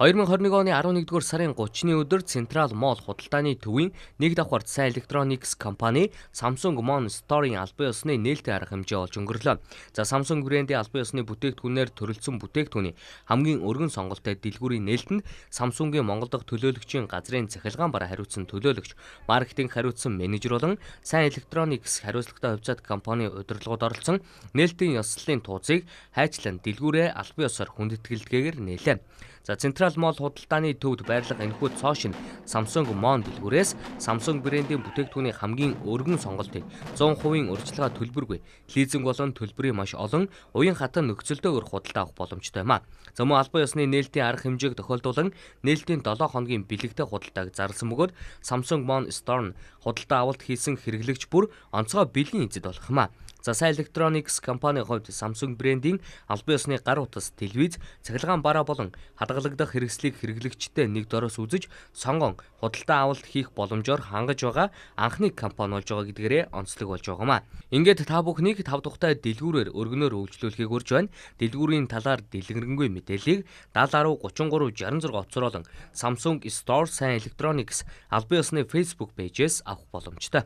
2021 оны 11-р сарын 30-ны өдөр Central Mall худалдааны төвийн нэг давхарт сайн электроникс компани Samsung Mon Store-ийн албан ёсны нээлттэй арга хэмжээ олж өнгөрлөө. За Samsung брендийн албан ёсны бүтээгдэхүүнээр төрөлцсөн бүтээгдэхүүний хамгийн өргөн сонголттой дэлгүүрийн нээлтэнд Samsung-ийн Монгол дахь төлөөлөгчийн газрын захиргаан бараа хариуцсан төлөөлөгч, маркетинг хариуцсан менежер болон сайн электроникс хариуцлагатай хувьцаат компани удирдлагууд оролцсон нээлтийн ёслолын тууцыг хайчлан дэлгүүрээ албан ёсоор хүндэтгэлдгээгээр нээлээ. За Central Central Mall худалдааны төвд байрлах энэхүү цоо шин Samsung Mon дэлгүүрээс Samsung брендийн бүтээгдэхүүний хамгийн өргөн сонголтыг 100% урьдчилгаа төлбөргүй лизинг болон төлбөрийн маш олон уян хатан нөхцөлдөөр худалдаа авах боломжтой юм а. Зөвхөн албан ёсны нээлтийн арга хэмжээг тохиолдуулан нээлтийн 7 хоногийн бэлэгтэй худалдааг зарласан бөгөөд Samsung Mon Store нь худалдаа авалт хийсэн хэрэглэгч бүр онцгой бэлгийн эзэд болох юм а. За Сайн Electronics компанийн хувьд Samsung брендийн албан ёсны гар утас телевиз, цахилгаан бараа болон хадгалагдах хэрэгслийг хэрэглэгчтэй нэг дороос үзэж сонгон худалдаа авалт хийх боломжоор хангаж байгаа анхны компани болж байгаа гэдгээрээ онцлог болж байгаамаа. Ингээд та бүхнийг тав тухтай дэлгүүрээр өргөнөөр үйлчлүүлэхийг урьж байна. Дэлгүүрийн талаар дэлгэрэнгүй мэдээллийг 701336 утсаар олон Samsung Store Сайн Electronics албан ёсны Facebook пэйжээс авах боломжтой.